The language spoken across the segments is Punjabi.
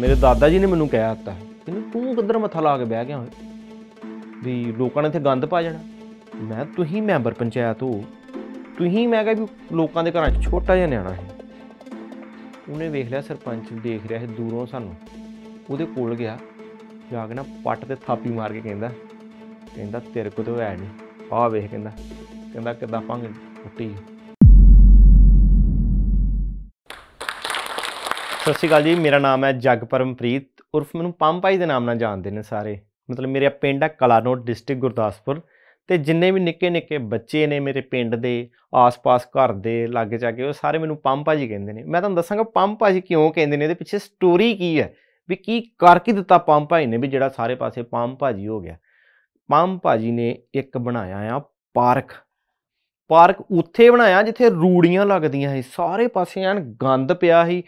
ਮੇਰੇ ਦਾਦਾ ਜੀ ਨੇ ਮੈਨੂੰ ਕਹਿ ਦਿੱਤਾ ਕਿ ਤੂੰ ਕਿੱਧਰ ਮੱਥਾ ਲਾ ਕੇ ਬਹਿ ਗਿਆ ਹੋਇਆ ਵੀ ਲੋਕਾਂ ਨੇ ਇੱਥੇ ਗੰਦ ਪਾ ਜਾਣਾ ਮੈਂ ਤੂੰ ਹੀ ਮੈਂਬਰ ਪੰਚਾਇਤ ਹੋ ਹੀ ਮੈਂ ਕਹਿੰਦਾ ਵੀ ਲੋਕਾਂ ਦੇ ਘਰਾਂ 'ਚ ਛੋਟਾ ਜਿਹਾ ਨਿਆਣਾ ਹੈ ਉਹਨੇ ਵੇਖ ਲਿਆ ਸਰਪੰਚ ਦੇਖ ਰਿਹਾ ਹੈ ਦੂਰੋਂ ਸਾਨੂੰ ਉਹਦੇ ਕੋਲ ਗਿਆ ਜਾ ਕੇ ਨਾ ਪੱਟ ਤੇ ਥਾਪੀ ਮਾਰ ਕੇ ਕਹਿੰਦਾ ਕਹਿੰਦਾ ਤੇਰੇ ਕੋਲ ਤਾਂ ਹੈ ਨਹੀਂ ਆ ਵੇਖ ਕਹਿੰਦਾ ਕਹਿੰਦਾ ਕਿਦਾਂ ਭੰਗ ਉੱਟੀ ਸਤਿ ਸ਼੍ਰੀ ਅਕਾਲ ਜੀ ਮੇਰਾ ਨਾਮ ਹੈ ਜਗਪਰਮਪ੍ਰੀਤ ਉਰਫ ਮੈਨੂੰ ਪੰਪਾਈ ਦੇ ਨਾਮ ਨਾਲ ਜਾਣਦੇ ਨੇ ਸਾਰੇ ਮਤਲਬ ਮੇਰੇ ਪਿੰਡ ਹੈ ਕਲਾਨੋਟ ਡਿਸਟ੍ਰਿਕਟ ਗੁਰਦਾਸਪੁਰ ਤੇ ਜਿੰਨੇ ਵੀ ਨਿੱਕੇ ਨਿੱਕੇ ਬੱਚੇ ਨੇ ਮੇਰੇ ਪਿੰਡ ਦੇ ਆਸ-ਪਾਸ ਘਰ ਦੇ ਲਾਗੇ ਜਾ ਕੇ ਉਹ ਸਾਰੇ ਮੈਨੂੰ ਪੰਪਾ ਜੀ ਕਹਿੰਦੇ ਨੇ ਮੈਂ ਤੁਹਾਨੂੰ ਦੱਸਾਂਗਾ ਪੰਪਾ ਜੀ ਕਿਉਂ ਕਹਿੰਦੇ ਨੇ ਇਹਦੇ ਪਿੱਛੇ ਸਟੋਰੀ ਕੀ ਹੈ ਵੀ ਕੀ ਕਰ ਦਿੱਤਾ ਪੰਪਾ ਜੀ ਨੇ ਵੀ ਜਿਹੜਾ ਸਾਰੇ ਪਾਸੇ ਪੰਪਾ ਜੀ ਹੋ ਗਿਆ ਪੰਪਾ ਜੀ ਨੇ ਇੱਕ ਬਣਾਇਆ ਆ ਪਾਰਕ ਪਾਰਕ ਉੱਥੇ ਬਣਾਇਆ ਜਿੱਥੇ ਰੂੜੀਆਂ ਲੱਗਦੀਆਂ ਸੀ ਸਾਰੇ ਪਾਸੇ ਐਨ ਗੰਦ ਪਿਆ ਸੀ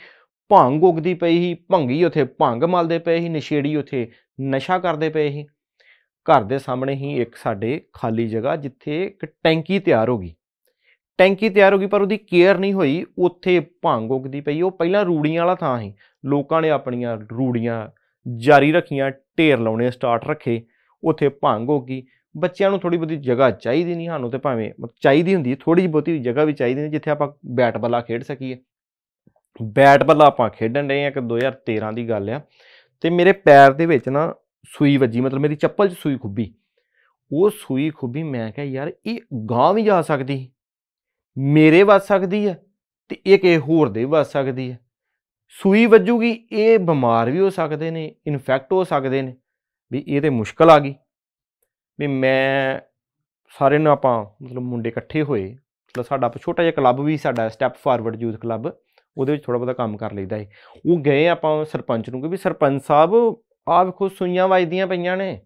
ਭੰਗ ਉਗਦੀ ਪਈ ਸੀ ਭੰਗੀ ਉਥੇ ਭੰਗ ਮਲਦੇ ਪਏ ਸੀ ਨਸ਼ੇੜੀ ਉਥੇ ਨਸ਼ਾ ਕਰਦੇ ਪਏ ਸੀ ਘਰ ਦੇ ਸਾਹਮਣੇ ਹੀ ਇੱਕ ਸਾਡੇ ਖਾਲੀ ਜਗ੍ਹਾ ਜਿੱਥੇ ਇੱਕ ਟੈਂਕੀ ਤਿਆਰ ਹੋ ਗਈ ਟੈਂਕੀ ਤਿਆਰ ਹੋ ਗਈ ਪਰ ਉਹਦੀ ਕੇਅਰ ਨਹੀਂ ਹੋਈ ਉੱਥੇ ਭੰਗ ਉਗਦੀ ਪਈ ਉਹ ਪਹਿਲਾਂ ਰੂੜੀਆਂ ਵਾਲਾ ਥਾਂ ਸੀ ਲੋਕਾਂ ਨੇ ਆਪਣੀਆਂ ਰੂੜੀਆਂ ਜਾਰੀ ਰੱਖੀਆਂ ਢੇਰ ਲਾਉਣੇ ਸਟਾਰਟ ਰੱਖੇ ਉੱਥੇ ਭੰਗ ਹੋ ਗਈ ਬੱਚਿਆਂ ਨੂੰ ਥੋੜੀ ਬਹੁਤੀ ਜਗ੍ਹਾ ਚਾਹੀਦੀ ਨਹੀਂ ਸਾਨੂੰ ਤੇ ਭਾਵੇਂ ਚਾਹੀਦੀ ਹੁੰਦੀ ਥੋੜੀ ਬਹੁਤੀ ਜਗ੍ਹਾ ਵੀ ਚਾਹੀਦੀ ਨੇ ਜਿੱਥੇ ਆਪਾਂ ਬੈਟ ਬੱਲਾ ਖੇਡ ਸਕੀਏ ਬੈਟ ਬੱਲਾ ਆਪਾਂ ਖੇਡਣ ਰਹੇ ਆ ਕਿ 2013 ਦੀ ਗੱਲ ਆ ਤੇ ਮੇਰੇ ਪੈਰ ਦੇ ਵਿੱਚ ਨਾ ਸੂਈ ਵੱਜੀ ਮਤਲਬ ਮੇਰੀ ਚੱਪਲ 'ਚ ਸੂਈ ਖੁੱਬੀ ਉਹ ਸੂਈ ਖੁੱਬੀ ਮੈਂ ਕਿਹਾ ਯਾਰ ਇਹ ਗਾਂ ਵੀ ਜਾ ਸਕਦੀ ਮੇਰੇ ਵੱਜ ਸਕਦੀ ਹੈ ਤੇ ਇਹ ਕਿਸੇ ਹੋਰ ਦੇ ਵੱਜ ਸਕਦੀ ਹੈ ਸੂਈ ਵੱਜੂਗੀ ਇਹ ਬਿਮਾਰ ਵੀ ਹੋ ਸਕਦੇ ਨੇ ਇਨਫੈਕਟ ਹੋ ਸਕਦੇ ਨੇ ਵੀ ਇਹ ਤੇ ਮੁਸ਼ਕਲ ਆ ਗਈ ਵੀ ਮੈਂ ਸਾਰੇ ਨੂੰ ਆਪਾਂ ਮਤਲਬ ਮੁੰਡੇ ਇਕੱਠੇ ਹੋਏ ਮਤਲਬ ਸਾਡਾ ਛੋਟਾ ਜਿਹਾ ਕਲੱਬ ਵੀ ਸਾਡਾ ਸਟੈਪ ਫਾਰਵਰਡ ਯੂਥ ਕਲੱਬ ਉਹਦੇ ਵਿੱਚ ਥੋੜਾ ਬਹੁਤਾ ਕੰਮ ਕਰ ਲਈਦਾ ਏ ਉਹ ਗਏ ਆਪਾਂ ਸਰਪੰਚ ਨੂੰ ਕਿ ਵੀ ਸਰਪੰਚ ਸਾਹਿਬ ਆ ਵੇਖੋ ਸੁਈਆਂ ਵਜਦੀਆਂ ਪਈਆਂ ਨੇ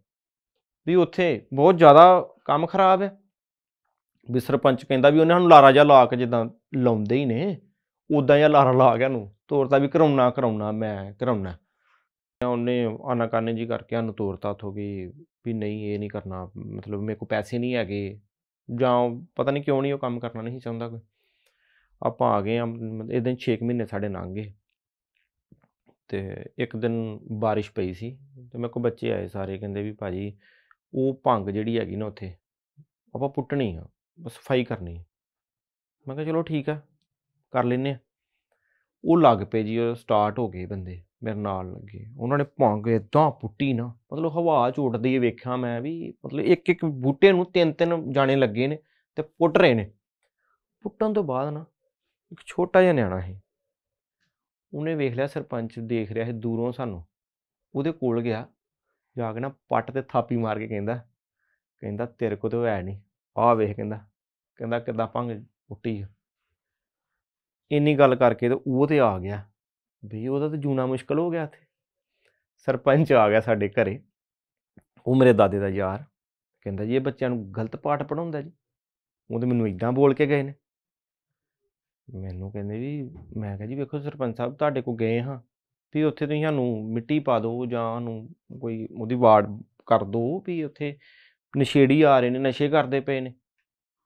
ਵੀ ਉੱਥੇ ਬਹੁਤ ਜ਼ਿਆਦਾ ਕੰਮ ਖਰਾਬ ਹੈ ਵੀ ਸਰਪੰਚ ਕਹਿੰਦਾ ਵੀ ਉਹਨਾਂ ਨੂੰ ਲਾਰਾ ਜਾ ਲਾ ਕੇ ਜਿੱਦਾਂ ਲਾਉਂਦੇ ਹੀ ਨੇ ਉਦਾਂ ਜਾਂ ਲਾਰਾ ਲਾ ਗਿਆ ਨੂੰ ਤੋਰਤਾ ਵੀ ਕਰਾਉਣਾ ਕਰਾਉਣਾ ਮੈਂ ਕਰਾਉਣਾ ਉਹਨੇ ਆਨਾ ਕਰਨੇ ਜੀ ਕਰਕੇ ਉਹਨੂੰ ਤੋਰਤਾ ਉਥੋਂ ਕਿ ਵੀ ਨਹੀਂ ਇਹ ਨਹੀਂ ਕਰਨਾ ਮਤਲਬ ਮੇਰੇ ਕੋਲ ਪੈਸੇ ਨਹੀਂ ਹੈਗੇ ਜਾਂ ਪਤਾ ਨਹੀਂ ਕਿਉਂ ਨਹੀਂ ਉਹ ਕੰਮ ਕਰਨਾ ਨਹੀਂ ਚਾਹੁੰਦਾ ਕੋਈ ਆਪਾਂ ਆ ਗਏ ਆ ਇਹ ਦਿਨ 6 ਮਹੀਨੇ ਸਾਡੇ ਲੰਘ ਗਏ ਤੇ ਇੱਕ ਦਿਨ ਬਾਰਿਸ਼ ਪਈ ਸੀ ਤੇ ਮੇਰੇ ਕੋ ਬੱਚੇ ਆਏ ਸਾਰੇ ਕਹਿੰਦੇ ਵੀ ਭਾਜੀ ਉਹ ਭੰਗ ਜਿਹੜੀ ਹੈਗੀ ਨਾ ਉੱਥੇ ਆਪਾਂ ਪੁੱਟਣੀ ਆ ਸਫਾਈ ਕਰਨੀ ਮੈਂ ਕਿਹਾ ਚਲੋ ਠੀਕ ਆ ਕਰ ਲੈਨੇ ਆ ਉਹ ਲੱਗ ਪਏ ਜੀ ਉਹ ਸਟਾਰਟ ਹੋ ਗਏ ਬੰਦੇ ਮੇਰੇ ਨਾਲ ਲੱਗੇ ਉਹਨਾਂ ਨੇ ਭੰਗ ਇਦਾਂ ਪੁੱਟੀ ਨਾ ਮਤਲਬ ਹਵਾ ਚ ਉੱਡਦੀ ਵੇਖਿਆ ਮੈਂ ਵੀ ਮਤਲਬ ਇੱਕ ਇੱਕ ਬੂਟੇ ਨੂੰ ਤਿੰਨ ਤਿੰਨ ਜਾਣੇ ਲੱਗੇ ਨੇ ਤੇ ਪੁੱਟ ਰਹੇ ਨੇ ਪੁੱਟਣ ਤੋਂ ਬਾਅਦ ਨਾ ਇੱਕ ਛੋਟਾ ਜਿਹਾ ਨਿਆਣਾ ਸੀ ਉਹਨੇ ਵੇਖ ਲਿਆ ਸਰਪੰਚ ਦੇਖ ਰਿਹਾ ਸੀ ਦੂਰੋਂ ਸਾਨੂੰ ਉਹਦੇ ਕੋਲ ਗਿਆ ਜਾ ਕੇ ਨਾ ਪੱਟ ਤੇ ਥਾਪੀ ਮਾਰ ਕੇ ਕਹਿੰਦਾ ਕਹਿੰਦਾ ਤੇਰੇ ਕੋ ਤੇ ਹੈ ਨਹੀਂ ਆ ਵੇਖ ਕਹਿੰਦਾ ਕਹਿੰਦਾ ਕਿਦਾਂ ਭੰਗ ਉੱਟੀ ਇੰਨੀ ਗੱਲ ਕਰਕੇ ਤੇ ਉਹ ਤੇ ਆ ਗਿਆ ਵੀ ਉਹਦਾ ਤੇ ਜੂਣਾ ਮੁਸ਼ਕਲ ਹੋ ਗਿਆ ਤੇ ਸਰਪੰਚ ਆ ਗਿਆ ਸਾਡੇ ਘਰੇ ਉਹ ਮੇਰੇ ਦਾਦੇ ਦਾ ਯਾਰ ਕਹਿੰਦਾ ਜੀ ਇਹ ਬੱਚਿਆਂ ਨੂੰ ਗਲਤ ਪਾਠ ਪੜਾਉਂਦਾ ਜੀ ਉਹ ਤੇ ਮੈਨੂੰ ਇਦਾਂ ਬੋਲ ਕੇ ਗਏ ਨੇ ਮੈਨੂੰ ਕਹਿੰਦੇ ਵੀ ਮੈਂ ਕਹਾਂ ਜੀ ਵੇਖੋ ਸਰਪੰਚ ਸਾਹਿਬ ਤੁਹਾਡੇ ਕੋ ਗਏ ਹਾਂ ਵੀ ਉੱਥੇ ਤੁਸੀਂ ਸਾਨੂੰ ਮਿੱਟੀ ਪਾ ਦਿਓ ਜਾਂ ਉਹਨੂੰ ਕੋਈ ਉਹਦੀ ਵਾਰਡ ਕਰ ਦਿਓ ਵੀ ਉੱਥੇ ਨਸ਼ੇੜੀ ਆ ਰਹੇ ਨੇ ਨਸ਼ੇ ਕਰਦੇ ਪਏ ਨੇ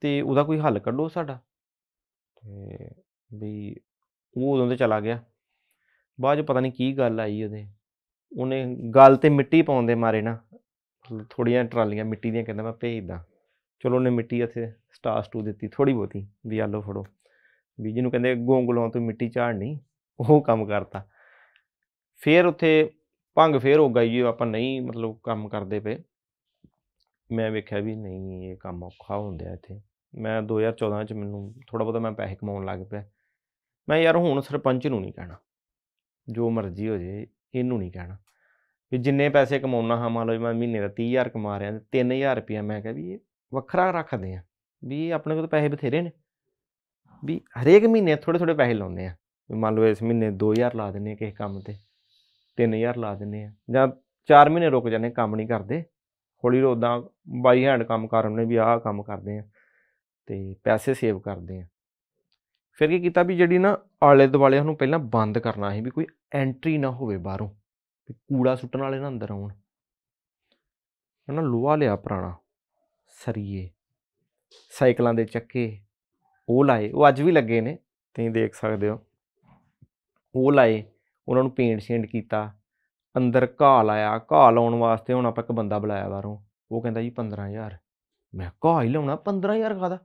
ਤੇ ਉਹਦਾ ਕੋਈ ਹੱਲ ਕੱਢੋ ਸਾਡਾ ਤੇ ਵੀ ਉਹ ਉਦੋਂ ਤੇ ਚਲਾ ਗਿਆ ਬਾਅਦ ਚ ਪਤਾ ਨਹੀਂ ਕੀ ਗੱਲ ਆਈ ਉਹਦੇ ਉਹਨੇ ਗੱਲ ਤੇ ਮਿੱਟੀ ਪਾਉਣ ਦੇ ਮਾਰੇ ਨਾ ਥੋੜੀਆਂ ਟਰਾਲੀਆਂ ਮਿੱਟੀ ਦੀਆਂ ਕਹਿੰਦਾ ਮੈਂ ਭੇਜਦਾ ਚਲੋ ਉਹਨੇ ਮਿੱਟੀ ਇੱਥੇ ਸਟਾਰ ਸਟੂ ਦਿੱਤੀ ਥੋੜੀ ਬਹੁਤੀ ਵੀ ਆ ਲੋ ਫੜੋ ਵੀ ਜਿਹਨੂੰ ਕਹਿੰਦੇ ਗੋਂਗਲੋਂ ਤੂੰ ਮਿੱਟੀ ਝਾੜਨੀ ਉਹ ਕੰਮ ਕਰਤਾ ਫੇਰ ਉੱਥੇ ਭੰਗ ਫੇਰ ਹੋ ਗਈ ਜੀ ਆਪਾਂ ਨਹੀਂ ਮਤਲਬ ਕੰਮ ਕਰਦੇ ਪਏ ਮੈਂ ਵੇਖਿਆ ਵੀ ਨਹੀਂ ਇਹ ਕੰਮ ਔਖਾ ਹੁੰਦਾ ਇੱਥੇ ਮੈਂ 2014 ਚ ਮੈਨੂੰ ਥੋੜਾ ਬਹੁਤਾ ਮੈਂ ਪੈਸੇ ਕਮਾਉਣ ਲੱਗ ਪਿਆ ਮੈਂ ਯਾਰ ਹੁਣ ਸਰਪੰਚ ਨੂੰ ਨਹੀਂ ਕਹਿਣਾ ਜੋ ਮਰਜ਼ੀ ਹੋ ਜੇ ਇਹਨੂੰ ਨਹੀਂ ਕਹਿਣਾ ਵੀ ਜਿੰਨੇ ਪੈਸੇ ਕਮਾਉਣਾ ਹਾਂ ਮੰਨ ਲਓ ਮੈਂ ਮਹੀਨੇ ਦਾ 30000 ਕਮਾ ਰਿਹਾ ਤੇ 3000 ਰੁਪਏ ਮੈਂ ਕਿਹਾ ਵੀ ਇਹ ਵੱਖਰਾ ਰੱਖਦੇ ਆ ਵੀ ਆਪਣੇ ਕੋਲ ਤਾਂ ਪੈਸੇ ਬਥੇਰੇ ਨੇ ਵੀ ਹਰੇਕ ਮਹੀਨੇ ਥੋੜੇ ਥੋੜੇ ਪੈਸੇ ਲਾਉਂਦੇ ਆ ਮੰਨ ਲਓ ਇਸ ਮਹੀਨੇ 2000 ਲਾ ਦਿੰਨੇ ਆ ਕਿਸੇ ਕੰਮ ਤੇ 3000 ਲਾ ਦਿੰਨੇ ਆ ਜਾਂ 4 ਮਹੀਨੇ ਰੁਕ ਜਾਂਦੇ ਕੰਮ ਨਹੀਂ ਕਰਦੇ ਹੌਲੀ ਰੋਦਾਂ ਬਾਈ ਹੈਂਡ ਕੰਮ ਕਰ ਉਹਨੇ ਵੀ ਆਹ ਕੰਮ ਕਰਦੇ ਆ ਤੇ ਪੈਸੇ ਸੇਵ ਕਰਦੇ ਆ ਫਿਰ ਕੀ ਕੀਤਾ ਵੀ ਜਿਹੜੀ ਨਾ ਆਲੇ ਦੁਆਲੇ ਨੂੰ ਪਹਿਲਾਂ ਬੰਦ ਕਰਨਾ ਸੀ ਵੀ ਕੋਈ ਐਂਟਰੀ ਨਾ ਹੋਵੇ ਬਾਹਰੋਂ ਵੀ ਕੂੜਾ ਸੁੱਟਣ ਵਾਲੇ ਨਾ ਅੰਦਰ ਆਉਣ ਹਨਾ ਲੋਹਾ ਲਿਆ ਪੁਰਾਣਾ ਸਰੀਏ ਸਾਈਕਲਾਂ ਦੇ ਚੱਕੇ ਉਹ ਲਾਏ ਉਹ ਅੱਜ ਵੀ ਲੱਗੇ ਨੇ ਤੁਸੀਂ ਦੇਖ ਸਕਦੇ ਹੋ ਉਹ ਲਾਏ ਉਹਨਾਂ ਨੂੰ ਪੇਂਟ ਸ਼ੇਂਟ ਕੀਤਾ ਅੰਦਰ ਘਾਹ ਲਾਇਆ ਘਾਹ ਲਾਉਣ ਵਾਸਤੇ ਹੁਣ ਆਪਾਂ ਇੱਕ ਬੰਦਾ ਬੁਲਾਇਆ ਬਾਹਰੋਂ ਉਹ ਕਹਿੰਦਾ ਜੀ 15000 ਮੈਂ ਘਾਹ ਹੀ ਲਾਉਣਾ 15000 ਕਾਦਾ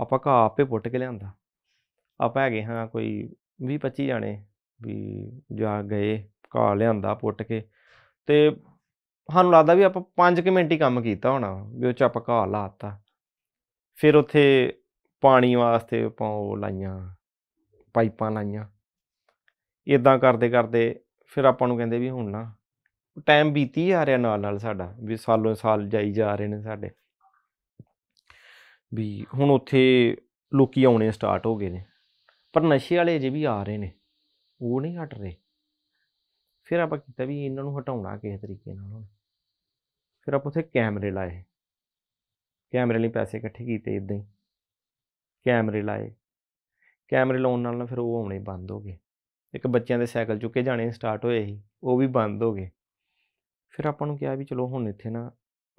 ਆਪਾਂ ਘਾਹ ਆਪੇ ਪੁੱਟ ਕੇ ਲਿਆਂਦਾ ਆਪਾਂ ਹੈਗੇ ਹਾਂ ਕੋਈ 20 25 ਜਾਣੇ ਵੀ ਜਾ ਗਏ ਘਾਹ ਲਿਆਂਦਾ ਪੁੱਟ ਕੇ ਤੇ ਸਾਨੂੰ ਲੱਗਦਾ ਵੀ ਆਪਾਂ 5 ਕਿ ਮਿੰਟ ਹੀ ਕੰਮ ਕੀਤਾ ਹੋਣਾ ਵੀ ਉਹ ਚ ਆਪਾਂ ਘਾਹ ਲਾਤਾ ਫਿਰ ਉੱਥੇ ਪਾਣੀ ਵਾਸਤੇ ਆਪਾਂ ਉਹ ਲਾਈਆਂ ਪਾਈਪਾਂ ਲਾਈਆਂ ਇਦਾਂ ਕਰਦੇ ਕਰਦੇ ਫਿਰ ਆਪਾਂ ਨੂੰ ਕਹਿੰਦੇ ਵੀ ਹੁਣ ਨਾ ਟਾਈਮ ਬੀਤੀ ਜਾ ਰਿਹਾ ਨਾਲ ਨਾਲ ਸਾਡਾ ਵੀ ਸਾਲੋਂ ਸਾਲ ਜਾਈ ਜਾ ਰਹੇ ਨੇ ਸਾਡੇ ਵੀ ਹੁਣ ਉੱਥੇ ਲੋਕੀ ਆਉਣੇ ਸਟਾਰਟ ਹੋ ਗਏ ਨੇ ਪਰ ਨਸ਼ੇ ਵਾਲੇ ਜੇ ਵੀ ਆ ਰਹੇ ਨੇ ਉਹ ਨਹੀਂ ਹਟ ਰਹੇ ਫਿਰ ਆਪਾਂ ਕੀਤਾ ਵੀ ਇਹਨਾਂ ਨੂੰ ਹਟਾਉਣਾ ਕਿਸੇ ਤਰੀਕੇ ਨਾਲ ਫਿਰ ਆਪਾਂ ਉੱਥੇ ਕੈਮਰੇ ਲਾਏ ਕੈਮਰੇ ਲਈ ਪੈਸੇ ਇਕੱਠੇ ਕੀਤੇ ਇਦਾਂ ਹੀ ਕੈਮਰੇ ਲਾਏ ਕੈਮਰੇ ਲਾਉਣ ਨਾਲ ਨਾ ਫਿਰ ਉਹ ਆਉਣੇ ਬੰਦ ਹੋ ਗਏ ਇੱਕ ਬੱਚਿਆਂ ਦੇ ਸਾਈਕਲ ਚੁੱਕੇ ਜਾਣੇ ਸਟਾਰਟ ਹੋਏ ਸੀ ਉਹ ਵੀ ਬੰਦ ਹੋ ਗਏ ਫਿਰ ਆਪਾਂ ਨੂੰ ਕਿਹਾ ਵੀ ਚਲੋ ਹੁਣ ਇੱਥੇ ਨਾ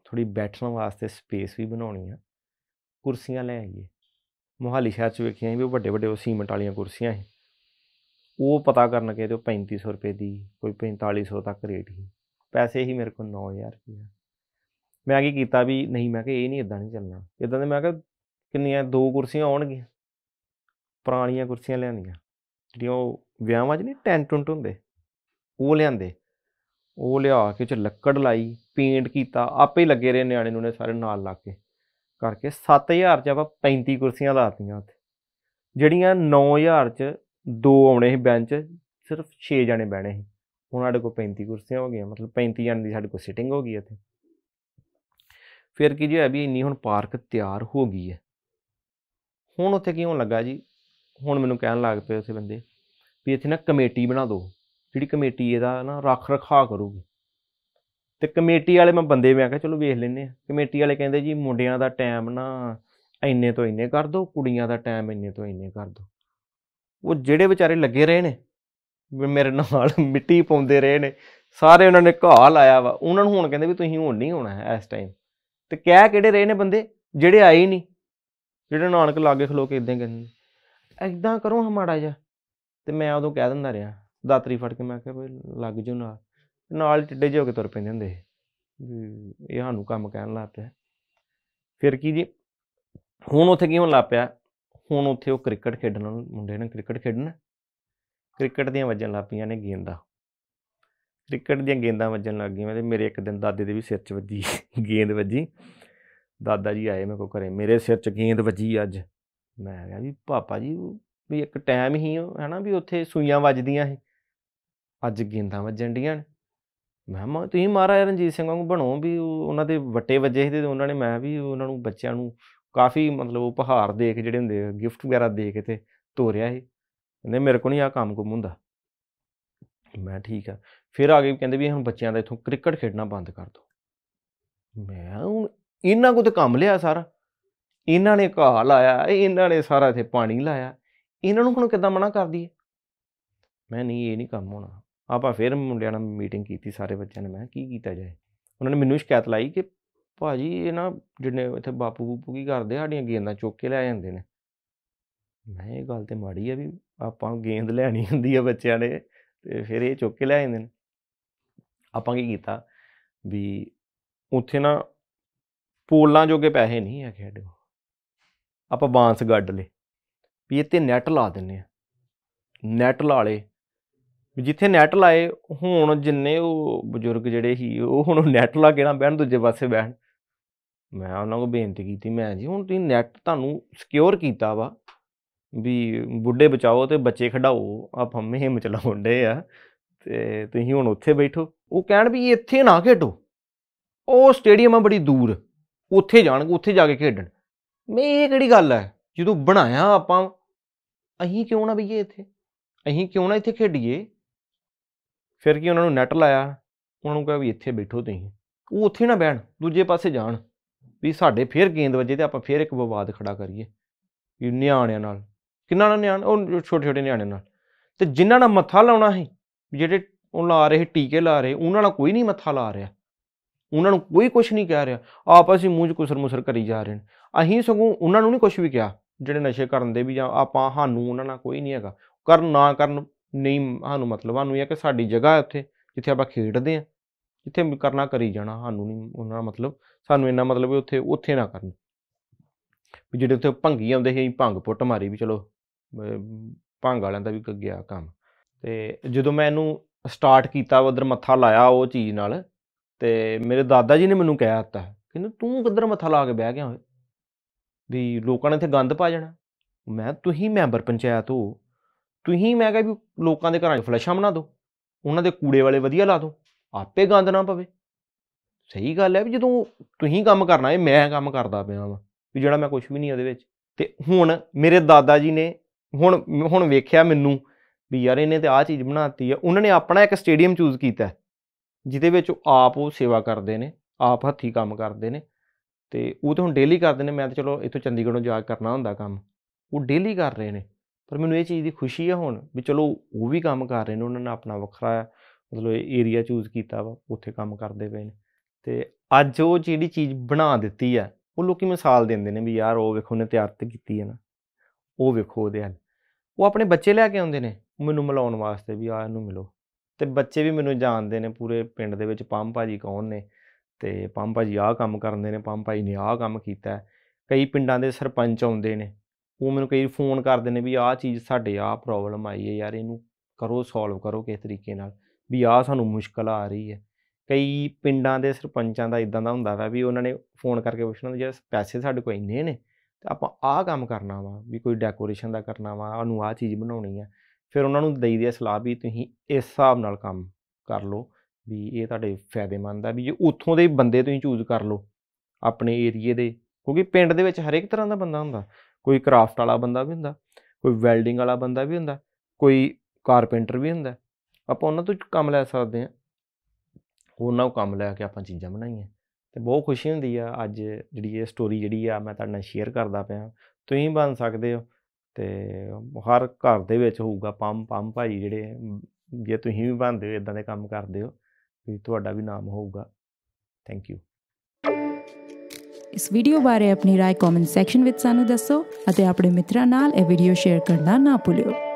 ਥੋੜੀ ਬੈਠਣ ਵਾਸਤੇ ਸਪੇਸ ਵੀ ਬਣਾਉਣੀ ਆ ਕੁਰਸੀਆਂ ਲੈ ਆਈਏ ਮੁਹਾਲੀ ਸ਼ਹਿਰ ਚ ਵੇਖਿਆ ਵੀ ਵੱਡੇ ਵੱਡੇ ਉਹ ਸੀਮੈਂਟ ਵਾਲੀਆਂ ਕੁਰਸੀਆਂ ਸੀ ਉਹ ਪਤਾ ਕਰਨ ਕੇ ਤੇ ਉਹ 3500 ਰੁਪਏ ਦੀ ਕੋਈ 4500 ਤੱਕ ਰੇਟ ਸੀ ਪੈਸੇ ਹੀ ਮੇਰੇ ਕੋਲ 9000 ਰੁਪਏ ਮੈਂ ਕੀ ਕੀਤਾ ਵੀ ਨਹੀਂ ਮੈਂ ਕਿ ਇਹ ਨਹੀਂ ਇਦਾਂ ਨਹੀਂ ਚੱਲਣਾ ਇਦਾਂ ਦੇ ਮੈਂ ਕਿ ਕਿੰਨੀਆਂ ਦੋ ਕੁਰਸੀਆਂ ਆਉਣਗੀਆਂ ਪੁਰਾਣੀਆਂ ਕੁਰਸੀਆਂ ਲਿਆਂਦੀਆਂ ਜਿਹੜੀਆਂ ਉਹ ਵਿਆਹਾਂ 'ਚ ਨਹੀਂ ਟੈਂਟ ਟੁੰਟ ਹੁੰਦੇ ਉਹ ਲਿਆਂਦੇ ਉਹ ਲਿਆ ਕੇ ਚ ਲੱਕੜ ਲਾਈ ਪੇਂਟ ਕੀਤਾ ਆਪੇ ਹੀ ਲੱਗੇ ਰਹੇ ਨਿਆਣੇ ਨੂੰ ਨੇ ਸਾਰੇ ਨਾਲ ਲਾ ਕੇ ਕਰਕੇ 7000 ਚ ਆਪਾਂ 35 ਕੁਰਸੀਆਂ ਲਾਤੀਆਂ ਉੱਥੇ ਜਿਹੜੀਆਂ 9000 ਚ ਦੋ ਆਉਣੇ ਸੀ ਬੈਂਚ ਸਿਰਫ 6 ਜਣੇ ਬਹਿਣੇ ਸੀ ਹੁਣ ਸਾਡੇ ਕੋਲ 35 ਕੁਰਸੀਆਂ ਹੋ ਗਈਆਂ ਮਤਲਬ 35 ਜਣ ਦੀ ਸਾਡੇ ਕੋਲ ਸਿਟਿੰਗ ਹੋ ਗਈ ਇੱਥੇ ਫਿਰ ਕੀ ਜੀ ਅਭੀ ਵੀ ਇੰਨੀ ਹੁਣ ਪਾਰਕ ਤਿਆਰ ਹੋ ਗਈ ਹੈ ਹੁਣ ਉੱਥੇ ਕੀ ਹੋਣ ਲੱਗਾ ਜੀ ਹੁਣ ਮੈਨੂੰ ਕਹਿਣ ਲੱਗ ਪਏ ਉਸੇ ਬੰਦੇ ਵੀ ਇੱਥੇ ਨਾ ਕਮੇਟੀ ਬਣਾ ਦਿਓ ਜਿਹੜੀ ਕਮੇਟੀ ਇਹਦਾ ਨਾ ਰੱਖ ਰਖਾ ਕਰੂਗੀ ਤੇ ਕਮੇਟੀ ਵਾਲੇ ਮੈਂ ਬੰਦੇ ਮੈਂ ਕਿਹਾ ਚਲੋ ਵੇਖ ਲੈਨੇ ਆ ਕਮੇਟੀ ਵਾਲੇ ਕਹਿੰਦੇ ਜੀ ਮੁੰਡਿਆਂ ਦਾ ਟਾਈਮ ਨਾ ਇੰਨੇ ਤੋਂ ਇੰਨੇ ਕਰ ਦਿਓ ਕੁੜੀਆਂ ਦਾ ਟਾਈਮ ਇੰਨੇ ਤੋਂ ਇੰਨੇ ਕਰ ਦਿਓ ਉਹ ਜਿਹੜੇ ਵਿਚਾਰੇ ਲੱਗੇ ਰਹੇ ਨੇ ਮੇਰੇ ਨਾਲ ਮਿੱਟੀ ਪਾਉਂਦੇ ਰਹੇ ਨੇ ਸਾਰੇ ਉਹਨਾਂ ਨੇ ਘਾਹ ਲਾਇਆ ਵਾ ਉਹਨਾਂ ਨੂੰ ਹੁਣ ਕਹਿੰਦੇ ਵੀ ਤੁਸੀਂ ਹੁਣ ਨਹੀਂ ਹੋਣਾ ਇਸ ਟਾਈਮ ਤੇ ਕਹਿ ਕਿਹੜੇ ਰਹੇ ਨੇ ਬੰਦੇ ਜਿਹੜੇ ਆਏ ਨਹੀਂ ਜਿਹੜੇ ਨਾਨਕ ਲਾਗੇ ਖਲੋ ਕੇ ਇਦਾਂ ਕਹਿੰਦੇ ਐਦਾਂ ਕਰੋ ਹਮਾੜਾ ਜਾ ਤੇ ਮੈਂ ਉਦੋਂ ਕਹਿ ਦਿੰਦਾ ਰਿਹਾ ਦਾਤਰੀ ਫੜ ਕੇ ਮੈਂ ਕਿਹਾ ਬਈ ਲੱਗ ਜੂ ਨਾਲ ਨਾਲ ਟਿੱਡੇ ਜਿਹੇ ਹੋ ਕੇ ਤੁਰ ਪੈਂਦੇ ਹੁੰਦੇ ਵੀ ਇਹ ਸਾਨੂੰ ਕੰਮ ਕਹਿਣ ਲੱਗ ਪਿਆ ਫਿਰ ਕੀ ਜੀ ਹੁਣ ਉੱਥੇ ਕੀ ਹੋਣ ਲੱਗ ਪਿਆ ਹੁਣ ਉੱਥੇ ਉਹ ਕ੍ਰਿਕਟ ਖੇਡਣ ਮੁੰਡੇ ਨੇ ਕ੍ਰਿਕਟ ਖੇਡਣਾ ਕ੍ਰਿਕਟ ਦੀਆਂ ਵੱਜਣ ਲੱਗ ਪਈਆਂ ਨੇ ਗੇਂਦਾਂ ਕ੍ਰਿਕਟ ਦੀਆਂ ਗੇਂਦਾਂ ਵੱਜਣ ਲੱਗ ਗਈਆਂ ਤੇ ਮੇਰੇ ਇੱਕ ਦਿਨ ਦਾਦੇ ਦੇ ਵੀ ਸਿਰ 'ਚ ਵੱਜੀ ਗੇਂਦ ਵੱਜੀ ਦਾਦਾ ਜੀ ਆਏ ਮੇਰੇ ਕੋ ਘਰੇ ਮੇਰੇ ਸਿਰ ਚ ਗੇਂਦ ਵੱਜੀ ਅੱਜ ਮੈਂ ਕਿਹਾ ਵੀ ਪਾਪਾ ਜੀ ਵੀ ਇੱਕ ਟਾਈਮ ਹੀ ਹੈਨਾ ਵੀ ਉੱਥੇ ਸੂਈਆਂ ਵੱਜਦੀਆਂ ਸੀ ਅੱਜ ਗੇਂਦਾਂ ਵੱਜਣ ਡੀਆਂ ਮੈਂ ਮਾ ਤੁਸੀਂ ਮਹਾਰਾਜ ਰਣਜੀਤ ਸਿੰਘ ਵਾਂਗੂ ਬਣੋ ਵੀ ਉਹਨਾਂ ਦੇ ਵੱਟੇ ਵੱਜੇ ਸੀ ਤੇ ਉਹਨਾਂ ਨੇ ਮੈਂ ਵੀ ਉਹਨਾਂ ਨੂੰ ਬੱਚਿਆਂ ਨੂੰ ਕਾਫੀ ਮਤਲਬ ਉਪਹਾਰ ਦੇ ਕੇ ਜਿਹੜੇ ਹੁੰਦੇ ਗਿਫਟ ਵਗੈਰਾ ਦੇ ਕੇ ਤੇ ਤੋਰਿਆ ਸੀ ਕਹਿੰਦੇ ਮੇਰੇ ਕੋ ਨਹੀਂ ਆ ਕੰਮ ਕੁਮ ਹੁੰਦਾ ਮੈਂ ਠੀਕ ਆ ਫਿਰ ਆ ਗਏ ਕਹਿੰਦੇ ਵੀ ਹੁਣ ਬੱਚਿਆਂ ਦਾ ਇਥੋਂ ਕ੍ਰਿਕਟ ਖੇਡਣਾ ਬੰਦ ਕਰ ਦੋ ਮੈਂ ਹੁਣ ਇਹਨਾਂ ਕੋ ਤੇ ਕੰਮ ਲਿਆ ਸਾਰਾ ਇਹਨਾਂ ਨੇ ਘਾਹ ਲਾਇਆ ਇਹਨਾਂ ਨੇ ਸਾਰਾ ਇੱਥੇ ਪਾਣੀ ਲਾਇਆ ਇਹਨਾਂ ਨੂੰ ਹੁਣ ਕਿੱਦਾਂ ਮਨਾ ਕਰਦੀ ਹੈ ਮੈਂ ਨਹੀਂ ਇਹ ਨਹੀਂ ਕੰਮ ਹੋਣਾ ਆਪਾਂ ਫਿਰ ਮੁੰਡਿਆਂ ਨਾਲ ਮੀਟਿੰਗ ਕੀਤੀ ਸਾਰੇ ਬੱਚਿਆਂ ਨੇ ਮੈਂ ਕੀ ਕੀਤਾ ਜਾਏ ਉਹਨਾਂ ਨੇ ਮੈਨੂੰ ਸ਼ਿਕਾਇਤ ਲਾਈ ਕਿ ਭਾਜੀ ਇਹ ਨਾ ਜਿੰਨੇ ਇੱਥੇ ਬਾਪੂ ਬੂਪੂ ਕੀ ਕਰਦੇ ਸਾਡੀਆਂ ਗੇਂਦਾਂ ਚੁੱਕ ਕੇ ਲੈ ਜਾਂਦੇ ਨੇ ਮੈਂ ਇਹ ਗੱਲ ਤੇ ਮਾੜੀ ਆ ਵੀ ਆਪਾਂ ਗੇਂਦ ਲੈਣੀ ਹੁੰਦੀ ਆ ਬੱਚਿਆਂ ਨੇ ਤੇ ਫਿਰ ਇਹ ਚੁੱਕ ਕੇ ਲੈ ਜਾਂਦੇ ਨੇ ਆਪਾਂ ਕੀ ਕੀਤਾ ਵੀ ਉੱਥੇ ਨਾ ਪੋਲਾਂ ਜੋਗੇ ਪੈਸੇ ਨਹੀਂ ਆ ਸਾਡੇ ਆਪਾਂ ਬਾਂਸ ਗੱਡ ਲੇ ਵੀ ਇੱਥੇ ਨੈਟ ਲਾ ਦਿੰਨੇ ਆ ਨੈਟ ਲਾ ਲੇ ਜਿੱਥੇ ਨੈਟ ਲਾਏ ਹੁਣ ਜਿੰਨੇ ਉਹ ਬਜ਼ੁਰਗ ਜਿਹੜੇ ਸੀ ਉਹ ਹੁਣ ਨੈਟ ਲਾ ਕੇ ਨਾ ਬਹਿਣ ਦੂਜੇ ਪਾਸੇ ਬਹਿਣ ਮੈਂ ਉਹਨਾਂ ਨੂੰ ਬੇਨਤੀ ਕੀਤੀ ਮੈਂ ਜੀ ਹੁਣ ਤੁਸੀਂ ਨੈਟ ਤੁਹਾਨੂੰ ਸਿਕਿਉਰ ਕੀਤਾ ਵਾ ਵੀ ਬੁੱਢੇ ਬਚਾਓ ਤੇ ਬੱਚੇ ਖੜਾਓ ਆਪ ਹਮੇ ਹਿੰਮ ਚਲਾਉਂਦੇ ਆ ਤੇ ਤੁਸੀਂ ਹੁਣ ਉੱਥੇ ਬੈਠੋ ਉਹ ਕਹਿਣ ਵੀ ਇੱਥੇ ਨਾ ਖੇਡੋ ਉਹ ਸਟੇਡੀਅਮ ਆ ਬੜੀ ਦੂਰ ਉੱਥੇ ਜਾਣਗੇ ਉੱਥੇ ਜਾ ਕੇ ਖੇਡਣ ਮੈਂ ਇਹ ਕਿਹੜੀ ਗੱਲ ਹੈ ਜਦੋਂ ਬਣਾਇਆ ਆਪਾਂ ਅਹੀਂ ਕਿਉਂ ਨਾ ਬਈਏ ਇੱਥੇ ਅਹੀਂ ਕਿਉਂ ਨਾ ਇੱਥੇ ਖੇਡੀਏ ਫਿਰ ਕੀ ਉਹਨਾਂ ਨੂੰ ਨੈਟ ਲਾਇਆ ਉਹਨਾਂ ਨੂੰ ਕਿਹਾ ਵੀ ਇੱਥੇ ਬੈਠੋ ਤੁਸੀਂ ਉਹ ਉੱਥੇ ਨਾ ਬਹਿਣ ਦੂਜੇ ਪਾਸੇ ਜਾਣ ਵੀ ਸਾਡੇ ਫੇਰ ਗੇਂਦ ਵੱਜੇ ਤੇ ਆਪਾਂ ਫੇਰ ਇੱਕ ਵਿਵਾਦ ਖੜਾ ਕਰੀਏ ਵੀ ਨਿਆਣਿਆਂ ਨਾਲ ਕਿੰਨਾ ਨਾ ਨਿਆਣ ਉਹ ਛੋਟੇ ਛੋਟੇ ਨਿਆਣਿਆਂ ਨਾਲ ਤੇ ਜਿਨ੍ਹਾਂ ਨਾਲ ਮੱਥਾ ਲਾਉਣਾ ਸੀ ਜਿਹੜੇ ਉਹਨਾਂ ਆ ਰਹੇ ਟੀਕੇ ਲਾ ਰਹੇ ਉਹਨਾਂ ਨਾਲ ਕੋਈ ਨਹੀਂ ਮੱਥਾ ਲਾ ਰਿਹਾ ਉਹਨਾਂ ਨੂੰ ਕੋਈ ਕੁਝ ਨਹੀਂ ਕਹਿ ਰਿਹਾ ਆਪਸ ਹੀ ਮੂੰਹ 'ਚ ਕੁਸਰ-ਮੁਸਰ ਕਰੀ ਜਾ ਰਹੇ ਨੇ ਅਸੀਂ ਸਗੋਂ ਉਹਨਾਂ ਨੂੰ ਨਹੀਂ ਕੁਝ ਵੀ ਕਿਹਾ ਜਿਹੜੇ ਨਸ਼ੇ ਕਰਨ ਦੇ ਵੀ ਜਾਂ ਆਪਾਂ ਸਾਨੂੰ ਉਹਨਾਂ ਨਾਲ ਕੋਈ ਨਹੀਂ ਹੈਗਾ ਕਰਨ ਨਾ ਕਰਨ ਨਹੀਂ ਸਾਨੂੰ ਮਤਲਬ ਸਾਨੂੰ ਇਹ ਕਿ ਸਾਡੀ ਜਗ੍ਹਾ ਹੈ ਉੱਥੇ ਜਿੱਥੇ ਆਪਾਂ ਖੇਡਦੇ ਆ ਜਿੱਥੇ ਕਰਨਾ ਕਰੀ ਜਾਣਾ ਸਾਨੂੰ ਨਹੀਂ ਉਹਨਾਂ ਦਾ ਮਤਲਬ ਸਾਨੂੰ ਇੰਨਾ ਮਤਲਬ ਵੀ ਉੱਥੇ ਉੱਥੇ ਨਾ ਕਰਨ ਵੀ ਜਿਹੜੇ ਉੱਥੇ ਭੰਗੀ ਆਉਂਦੇ ਸੀ ਭੰਗ ਪੁੱਟ ਮਾਰੀ ਵੀ ਚਲੋ ਭੰਗ ਵਾਲਿਆਂ ਦਾ ਵੀ ਗਿਆ ਕੰਮ ਤੇ ਜਦੋਂ ਮੈਂ ਇਹਨੂੰ ਸਟਾਰਟ ਕੀਤਾ ਉਧਰ ਮੱਥਾ ਲਾਇਆ ਉਹ ਚੀਜ਼ ਨਾਲ ਤੇ ਮੇਰੇ ਦਾਦਾ ਜੀ ਨੇ ਮੈਨੂੰ ਕਹਿ ਦਿੱਤਾ ਕਹਿੰਦੇ ਤੂੰ ਕਿੱਧਰ ਮੱਥਾ ਲਾ ਕੇ ਬਹਿ ਗਿਆ ਹੋਏ ਵੀ ਲੋਕਾਂ ਨੇ ਇੱਥੇ ਗੰਦ ਪਾ ਜਾਣਾ ਮੈਂ ਤੁਸੀਂ ਮੈਂਬਰ ਪੰਚਾਇਤ ਹੋ ਤੁਸੀਂ ਮੈਂ ਕਹਾਂ ਵੀ ਲੋਕਾਂ ਦੇ ਘਰਾਂ 'ਚ ਫਲਸ਼ਾਂ ਬਣਾ ਦਿਓ ਉਹਨਾਂ ਦੇ ਕੂੜੇ ਵਾਲੇ ਵਧੀਆ ਲਾ ਦਿਓ ਆਪੇ ਗੰਦ ਨਾ ਪਵੇ ਸਹੀ ਗੱਲ ਹੈ ਵੀ ਜਦੋਂ ਤੁਸੀਂ ਕੰਮ ਕਰਨਾ ਹੈ ਮੈਂ ਕੰਮ ਕਰਦਾ ਪਿਆ ਵਾਂ ਵੀ ਜਿਹੜਾ ਮੈਂ ਕੁਝ ਵੀ ਨਹੀਂ ਉਹਦੇ ਵਿੱਚ ਤੇ ਹੁਣ ਮੇਰੇ ਦਾਦਾ ਜੀ ਨੇ ਹੁਣ ਹੁਣ ਵੇਖਿਆ ਮੈਨੂੰ ਵੀ ਯਾਰ ਇਹਨੇ ਤੇ ਆਹ ਚੀਜ਼ ਬਣਾਤੀ ਆ ਉਹਨਾਂ ਨੇ ਆਪਣਾ ਇੱਕ ਸਟੇਡੀਅਮ ਚੂਜ਼ ਕੀਤਾ ਜਿਹਦੇ ਵਿੱਚ ਉਹ ਆਪ ਉਹ ਸੇਵਾ ਕਰਦੇ ਨੇ ਆਪ ਹੱਥੀ ਕੰਮ ਕਰਦੇ ਨੇ ਤੇ ਉਹ ਤਾਂ ਹੁਣ ਡੇਲੀ ਕਰਦੇ ਨੇ ਮੈਂ ਤਾਂ ਚਲੋ ਇੱਥੋਂ ਚੰਡੀਗੜ੍ਹੋਂ ਜਾ ਕੇ ਕਰਨਾ ਹੁੰਦਾ ਕੰਮ ਉਹ ਡੇਲੀ ਕਰ ਰਹੇ ਨੇ ਪਰ ਮੈਨੂੰ ਇਹ ਚੀਜ਼ ਦੀ ਖੁਸ਼ੀ ਆ ਹੁਣ ਵੀ ਚਲੋ ਉਹ ਵੀ ਕੰਮ ਕਰ ਰਹੇ ਨੇ ਉਹਨਾਂ ਨੇ ਆਪਣਾ ਵੱਖਰਾ ਮਤਲਬ ਏਰੀਆ ਚੂਜ਼ ਕੀਤਾ ਵਾ ਉੱਥੇ ਕੰਮ ਕਰਦੇ ਪਏ ਨੇ ਤੇ ਅੱਜ ਉਹ ਜਿਹੜੀ ਚੀਜ਼ ਬਣਾ ਦਿੱਤੀ ਆ ਉਹ ਲੋਕੀ ਮਿਸਾਲ ਦਿੰਦੇ ਨੇ ਵੀ ਯਾਰ ਉਹ ਵੇਖੋ ਨੇ ਤਿਆਰ ਤੇ ਕੀਤੀ ਹੈ ਨਾ ਉਹ ਵੇਖੋ ਉਹਦੇ ਹਨ ਉਹ ਆਪਣੇ ਬੱਚੇ ਲੈ ਕੇ ਆਉਂਦੇ ਨੇ ਮੈਨੂੰ ਮਿਲਾਉਣ ਵਾਸਤੇ ਵੀ ਆ ਇਹਨੂੰ ਮਿਲੋ ਤੇ ਬੱਚੇ ਵੀ ਮੈਨੂੰ ਜਾਣਦੇ ਨੇ ਪੂਰੇ ਪਿੰਡ ਦੇ ਵਿੱਚ ਪੰਮ ਭਾਜੀ ਕੌਣ ਨੇ ਤੇ ਪੰਮ ਭਾਜੀ ਆਹ ਕੰਮ ਕਰਦੇ ਨੇ ਪੰਮ ਭਾਈ ਨੇ ਆਹ ਕੰਮ ਕੀਤਾ ਕਈ ਪਿੰਡਾਂ ਦੇ ਸਰਪੰਚ ਆਉਂਦੇ ਨੇ ਉਹ ਮੈਨੂੰ ਕਈ ਫੋਨ ਕਰਦੇ ਨੇ ਵੀ ਆਹ ਚੀਜ਼ ਸਾਡੇ ਆਹ ਪ੍ਰੋਬਲਮ ਆਈ ਹੈ ਯਾਰ ਇਹਨੂੰ ਕਰੋ ਸੋਲਵ ਕਰੋ ਕਿਸ ਤਰੀਕੇ ਨਾਲ ਵੀ ਆਹ ਸਾਨੂੰ ਮੁਸ਼ਕਲ ਆ ਰਹੀ ਹੈ ਕਈ ਪਿੰਡਾਂ ਦੇ ਸਰਪੰਚਾਂ ਦਾ ਇਦਾਂ ਦਾ ਹੁੰਦਾ ਵਾ ਵੀ ਉਹਨਾਂ ਨੇ ਫੋਨ ਕਰਕੇ ਪੁੱਛਣਾ ਜੇ ਪੈਸੇ ਸਾਡੇ ਕੋਲ ਇੰਨੇ ਨੇ ਤੇ ਆਪਾਂ ਆਹ ਕੰਮ ਕਰਨਾ ਵਾ ਵੀ ਕੋਈ ਡੈਕੋਰੇਸ਼ਨ ਦਾ ਕਰਨਾ ਵਾ ਉਹਨੂੰ ਆਹ ਚੀਜ਼ ਬਣਾਉਣੀ ਆ ਫਿਰ ਉਹਨਾਂ ਨੂੰ ਦਈਦੀ ਹੈ ਸਲਾਹ ਵੀ ਤੁਸੀਂ ਇਸ ਹਿਸਾਬ ਨਾਲ ਕੰਮ ਕਰ ਲਓ ਵੀ ਇਹ ਤੁਹਾਡੇ ਫਾਇਦੇਮੰਦ ਆ ਵੀ ਜੇ ਉੱਥੋਂ ਦੇ ਬੰਦੇ ਤੁਸੀਂ ਚੂਜ਼ ਕਰ ਲਓ ਆਪਣੇ ਏਰੀਏ ਦੇ ਕਿਉਂਕਿ ਪਿੰਡ ਦੇ ਵਿੱਚ ਹਰੇਕ ਤਰ੍ਹਾਂ ਦਾ ਬੰਦਾ ਹੁੰਦਾ ਕੋਈ ਕਰਾਫਟ ਵਾਲਾ ਬੰਦਾ ਵੀ ਹੁੰਦਾ ਕੋਈ ਵੈਲਡਿੰਗ ਵਾਲਾ ਬੰਦਾ ਵੀ ਹੁੰਦਾ ਕੋਈ ਕਾਰਪੈਂਟਰ ਵੀ ਹੁੰਦਾ ਆਪਾਂ ਉਹਨਾਂ ਤੋਂ ਕੰਮ ਲੈ ਸਕਦੇ ਆ ਉਹਨਾਂ ਨੂੰ ਕੰਮ ਲੈ ਕੇ ਆਪਾਂ ਚੀਜ਼ਾਂ ਬਣਾਈਆਂ ਤੇ ਬਹੁਤ ਖੁਸ਼ੀ ਹੁੰਦੀ ਆ ਅੱਜ ਜਿਹੜੀ ਇਹ ਸਟੋਰੀ ਜਿਹੜੀ ਆ ਮੈਂ ਤੁਹਾਡੇ ਨਾਲ ਸ਼ੇਅਰ ਕਰਦਾ ਪਿਆ ਤੁਸੀਂ ਬਣ ਸਕਦੇ ਹੋ ਤੇ ਹਰ ਘਰ ਦੇ ਵਿੱਚ ਹੋਊਗਾ ਪੰਮ ਪੰਮ ਭਾਈ ਜਿਹੜੇ ਜੇ ਤੁਸੀਂ ਵੀ ਬੰਦੇ ਹੋ ਇਦਾਂ ਦੇ ਕੰਮ ਕਰਦੇ ਹੋ ਵੀ ਤੁਹਾਡਾ ਵੀ ਨਾਮ ਹੋਊਗਾ ਥੈਂਕ ਯੂ ਇਸ ਵੀਡੀਓ ਬਾਰੇ ਆਪਣੀ رائے ਕਮੈਂਟ ਸੈਕਸ਼ਨ ਵਿੱਚ ਸਾਨੂੰ ਦੱਸੋ ਅਤੇ ਆਪਣੇ ਮਿੱਤਰਾਂ ਨਾਲ ਇਹ ਵੀਡੀਓ ਸ਼ੇਅਰ ਕਰਨਾ ਨਾ ਭੁੱਲਿਓ